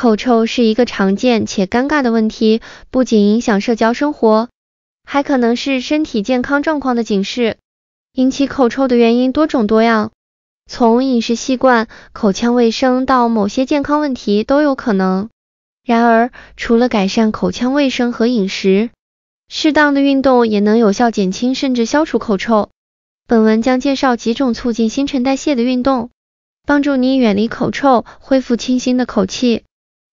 口臭是一个常见且尴尬的问题，不仅影响社交生活，还可能是身体健康状况的警示。引起口臭的原因多种多样，从饮食习惯、口腔卫生到某些健康问题都有可能。然而，除了改善口腔卫生和饮食，适当的运动也能有效减轻甚至消除口臭。本文将介绍几种促进新陈代谢的运动，帮助你远离口臭，恢复清新的口气。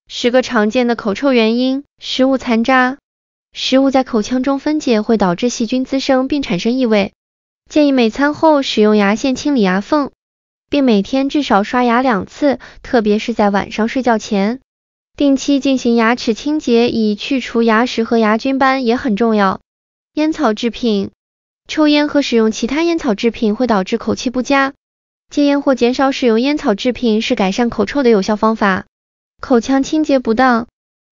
十个常见的口臭原因：食物残渣，食物在口腔中分解会导致细菌滋生并产生异味。建议每餐后使用牙线清理牙缝，并每天至少刷牙两次，特别是在晚上睡觉前。定期进行牙齿清洁以去除牙石和牙菌斑也很重要。烟草制品，抽烟和使用其他烟草制品会导致口气不佳。戒烟或减少使用烟草制品是改善口臭的有效方法。口腔清洁不当，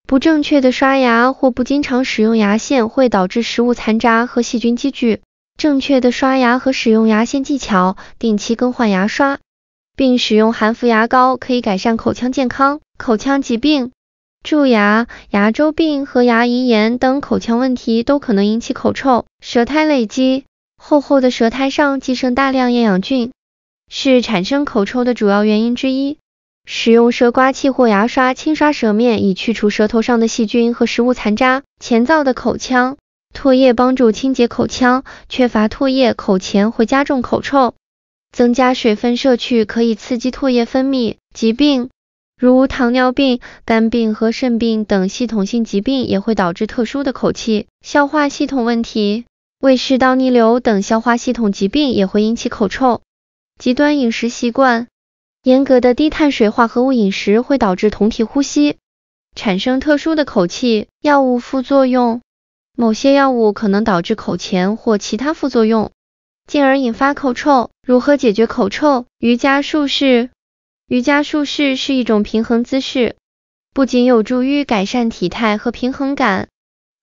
不正确的刷牙或不经常使用牙线，会导致食物残渣和细菌积聚。正确的刷牙和使用牙线技巧，定期更换牙刷，并使用含氟牙膏，可以改善口腔健康。口腔疾病，蛀牙、牙周病和牙龈炎等口腔问题都可能引起口臭。舌苔累积，厚厚的舌苔上寄生大量厌氧菌，是产生口臭的主要原因之一。使用舌刮器或牙刷轻刷舌面，以去除舌头上的细菌和食物残渣。前燥的口腔，唾液帮助清洁口腔，缺乏唾液，口前会加重口臭。增加水分摄取可以刺激唾液分泌。疾病，如糖尿病、肝病和肾病等系统性疾病也会导致特殊的口气。消化系统问题，胃食道逆流等消化系统疾病也会引起口臭。极端饮食习惯。严格的低碳水化合物饮食会导致酮体呼吸，产生特殊的口气。药物副作用，某些药物可能导致口前或其他副作用，进而引发口臭。如何解决口臭？瑜伽术式，瑜伽术式是一种平衡姿势，不仅有助于改善体态和平衡感，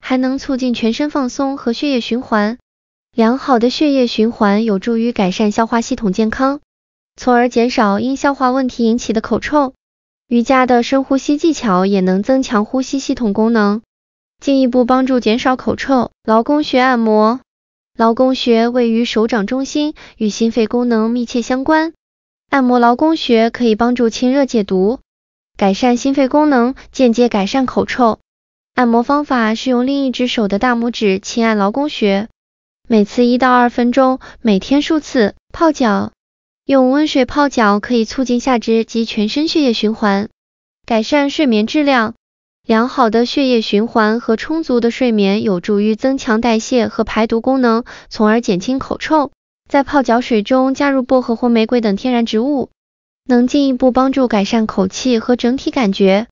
还能促进全身放松和血液循环。良好的血液循环有助于改善消化系统健康。从而减少因消化问题引起的口臭。瑜伽的深呼吸技巧也能增强呼吸系统功能，进一步帮助减少口臭。劳宫穴按摩，劳宫穴位于手掌中心，与心肺功能密切相关。按摩劳宫穴可以帮助清热解毒，改善心肺功能，间接改善口臭。按摩方法是用另一只手的大拇指轻按劳宫穴，每次一到二分钟，每天数次。泡脚。用温水泡脚可以促进下肢及全身血液循环，改善睡眠质量。良好的血液循环和充足的睡眠有助于增强代谢和排毒功能，从而减轻口臭。在泡脚水中加入薄荷或玫瑰等天然植物，能进一步帮助改善口气和整体感觉。